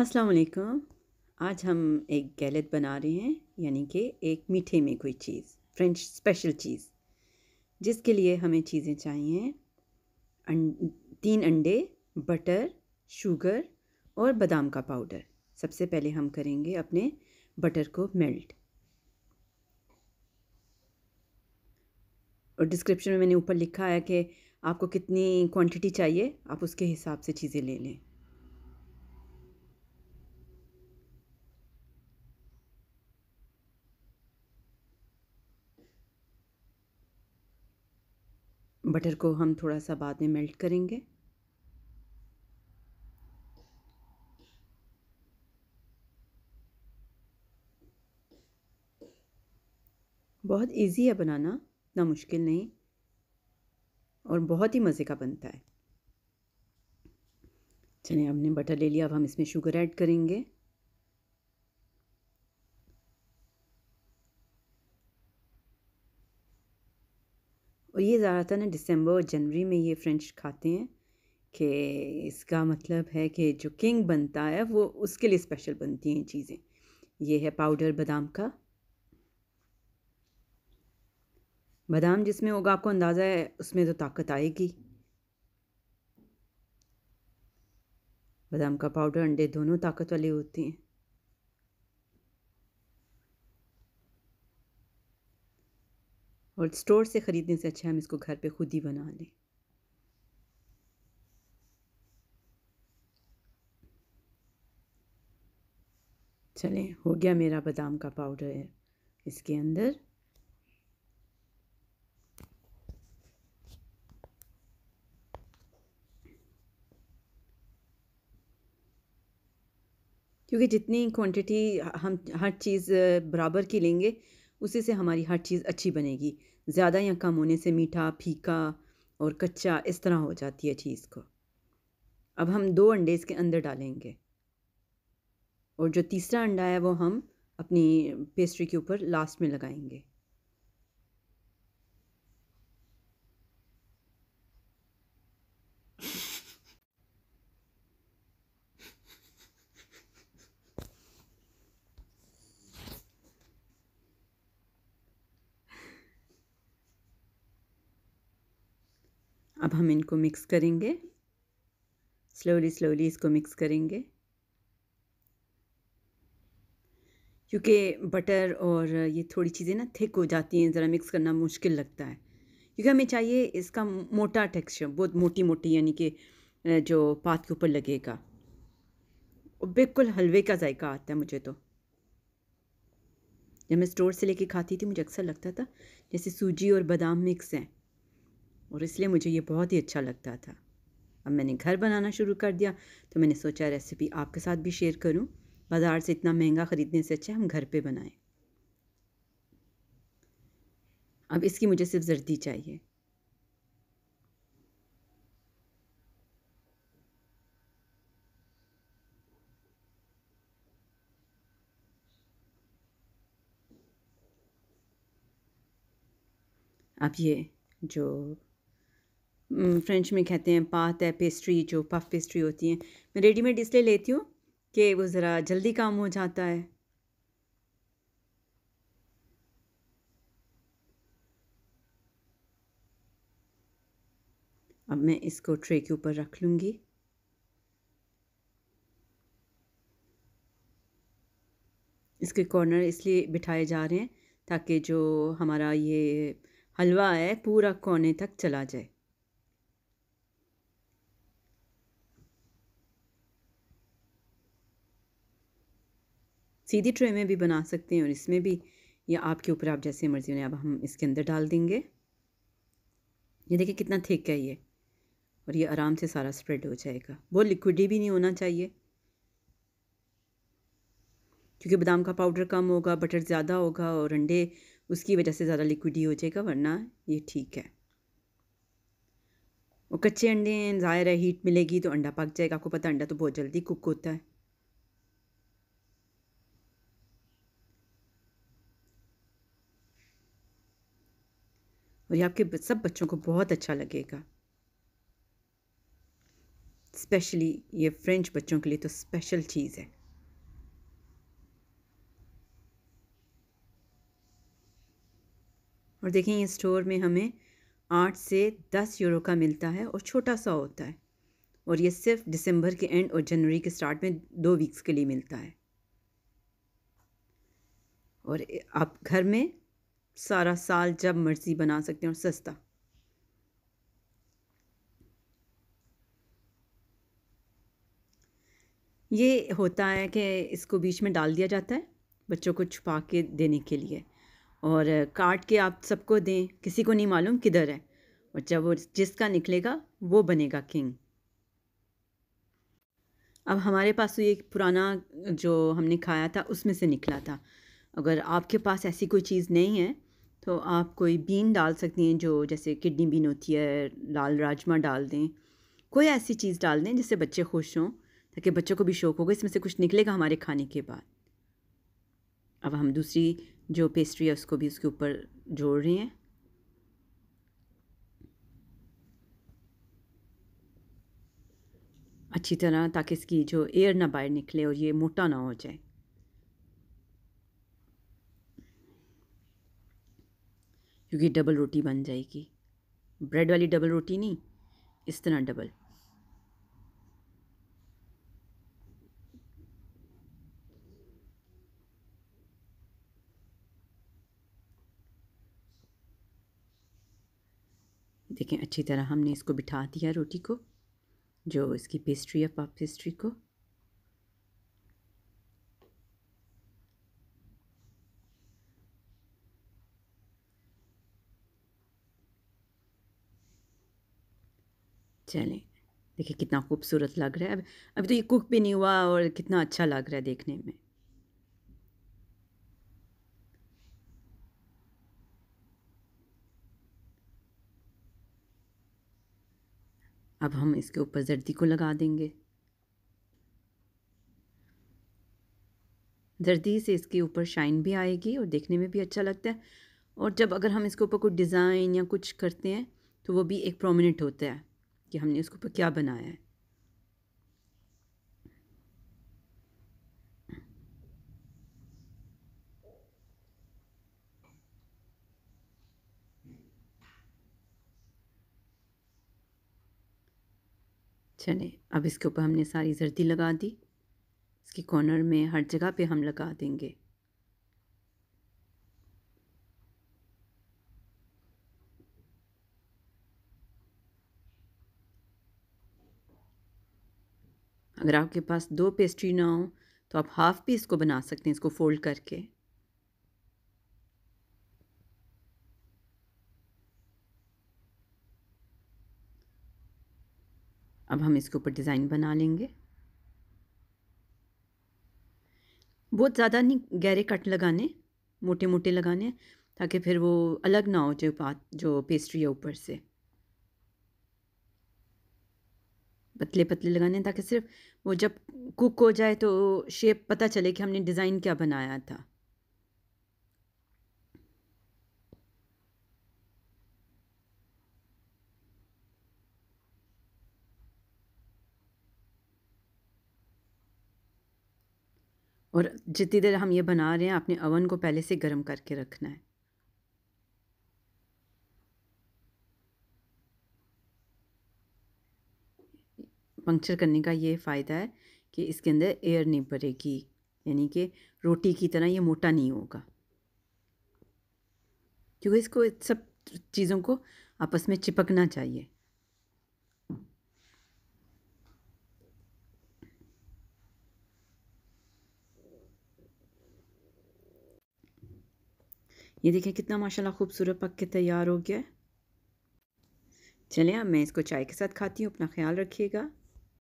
अस्सलाम वालेकुम आज हम एक गैलेट बना रहे हैं यानी कि एक मीठे में कोई चीज़ फ्रेंच स्पेशल चीज़ जिसके लिए हमें चीज़ें चाहिए अं, तीन अंडे बटर शुगर और बादाम का पाउडर सबसे पहले हम करेंगे अपने बटर को मेल्ट और डिस्क्रिप्शन में मैंने ऊपर लिखा है कि आपको कितनी क्वांटिटी चाहिए आप उसके हिसाब से चीज़ें ले लें बटर को हम थोड़ा सा बाद में मेल्ट करेंगे बहुत इजी है बनाना इतना मुश्किल नहीं और बहुत ही मज़े का बनता है चलिए हमने बटर ले लिया अब हम इसमें शुगर ऐड करेंगे और ये ज़्यादातर ना दिसंबर और जनवरी में ये फ्रेंच खाते हैं कि इसका मतलब है कि जो किंग बनता है वो उसके लिए स्पेशल बनती हैं चीज़ें ये है पाउडर बादाम का बादाम जिसमें होगा आपको अंदाज़ा है उसमें तो ताकत आएगी बादाम का पाउडर अंडे दोनों ताकत वाले होते हैं और स्टोर से ख़रीदने से अच्छा हम इसको घर पे खुद ही बना लें चलें हो गया मेरा बादाम का पाउडर इसके अंदर क्योंकि जितनी क्वांटिटी हम हर चीज़ बराबर की लेंगे उसी से हमारी हर चीज़ अच्छी बनेगी ज़्यादा या कम होने से मीठा फीका और कच्चा इस तरह हो जाती है चीज़ को अब हम दो अंडे इसके अंदर डालेंगे और जो तीसरा अंडा है वो हम अपनी पेस्ट्री के ऊपर लास्ट में लगाएंगे अब हम इनको मिक्स करेंगे स्लोली स्लोली इसको मिक्स करेंगे क्योंकि बटर और ये थोड़ी चीज़ें ना थिक हो जाती हैं ज़रा मिक्स करना मुश्किल लगता है क्योंकि हमें चाहिए इसका मोटा टेक्सचर बहुत मोटी मोटी यानी कि जो पात के ऊपर लगेगा बिल्कुल हलवे का जायका आता है मुझे तो जब मैं स्टोर से लेके खाती थी मुझे अक्सर लगता था जैसे सूजी और बादाम मिक्स हैं और इसलिए मुझे ये बहुत ही अच्छा लगता था अब मैंने घर बनाना शुरू कर दिया तो मैंने सोचा रेसिपी आपके साथ भी शेयर करूं बाज़ार से इतना महंगा ख़रीदने से अच्छा हम घर पे बनाएं अब इसकी मुझे सिर्फ जर्दी चाहिए अब ये जो फ्रेंच में कहते हैं पात है पेस्ट्री जो पफ पेस्ट्री होती हैं मैं रेडीमेड इसलिए लेती हूँ कि वो ज़रा जल्दी काम हो जाता है अब मैं इसको ट्रे के ऊपर रख लूँगी इसके कॉर्नर इसलिए बिठाए जा रहे हैं ताकि जो हमारा ये हलवा है पूरा कोने तक चला जाए सीधी ट्रे में भी बना सकते हैं और इसमें भी या आपके ऊपर आप जैसे मर्ज़ी बने अब हम इसके अंदर डाल देंगे ये देखिए कितना थिक है ये और ये आराम से सारा स्प्रेड हो जाएगा वो लिक्विडी भी नहीं होना चाहिए क्योंकि बादाम का पाउडर कम होगा बटर ज़्यादा होगा और अंडे उसकी वजह से ज़्यादा लिक्विडी हो जाएगा वरना ये ठीक है और कच्चे अंडे हैं ज़ाहिर है हीट मिलेगी तो अंडा पक जाएगा आपको पता अंडा तो बहुत जल्दी कुक होता है और ये आपके सब बच्चों को बहुत अच्छा लगेगा स्पेशली ये फ्रेंच बच्चों के लिए तो स्पेशल चीज़ है और देखें ये स्टोर में हमें आठ से दस यूरो का मिलता है और छोटा सा होता है और ये सिर्फ दिसंबर के एंड और जनवरी के स्टार्ट में दो वीक्स के लिए मिलता है और आप घर में सारा साल जब मर्ज़ी बना सकते हैं और सस्ता ये होता है कि इसको बीच में डाल दिया जाता है बच्चों को छुपा के देने के लिए और काट के आप सबको दें किसी को नहीं मालूम किधर है और जब वो जिसका निकलेगा वो बनेगा किंग अब हमारे पास तो ये पुराना जो हमने खाया था उसमें से निकला था अगर आपके पास ऐसी कोई चीज़ नहीं है तो आप कोई बीन डाल सकती हैं जो जैसे किडनी बीन होती है लाल राजमा डाल दें कोई ऐसी चीज़ डाल दें जिससे बच्चे खुश हों ताकि बच्चों को भी शौक़ होगा इसमें से कुछ निकलेगा हमारे खाने के बाद अब हम दूसरी जो पेस्ट्री है उसको भी उसके ऊपर जोड़ रहे हैं अच्छी तरह ताकि इसकी जो एयर ना बाहर निकले और ये मोटा ना हो जाए क्योंकि डबल रोटी बन जाएगी ब्रेड वाली डबल रोटी नहीं इस तरह डबल देखें अच्छी तरह हमने इसको बिठा दिया रोटी को जो इसकी पेस्ट्री है पाप पेस्ट्री को चलें देखिए कितना खूबसूरत लग रहा है अब अभी तो ये कुक भी नहीं हुआ और कितना अच्छा लग रहा है देखने में अब हम इसके ऊपर जर्दी को लगा देंगे जर्दी से इसके ऊपर शाइन भी आएगी और देखने में भी अच्छा लगता है और जब अगर हम इसके ऊपर कुछ डिज़ाइन या कुछ करते हैं तो वो भी एक प्रोमिनेंट होता है कि हमने उसके ऊपर क्या बनाया है चले अब इसके ऊपर हमने सारी जर्दी लगा दी इसकी कॉर्नर में हर जगह पे हम लगा देंगे अगर आपके पास दो पेस्ट्री ना हो तो आप हाफ़ भी इसको बना सकते हैं इसको फोल्ड करके अब हम इसके ऊपर डिज़ाइन बना लेंगे बहुत ज़्यादा नहीं गहरे कट लगाने मोटे मोटे लगाने ताकि फिर वो अलग ना हो जो पात जो पेस्ट्री है ऊपर से पतले पतले लगाने ताकि सिर्फ वो जब कुक हो जाए तो शेप पता चले कि हमने डिज़ाइन क्या बनाया था और जितनी देर हम ये बना रहे हैं आपने अवन को पहले से गर्म करके रखना है पंक्चर करने का ये फ़ायदा है कि इसके अंदर एयर नहीं भरेगी यानी कि रोटी की तरह ये मोटा नहीं होगा क्योंकि इसको सब चीज़ों को आपस में चिपकना चाहिए ये देखें कितना माशाल्लाह खूबसूरत पक के तैयार हो गया चलें अब मैं इसको चाय के साथ खाती हूँ अपना ख्याल रखिएगा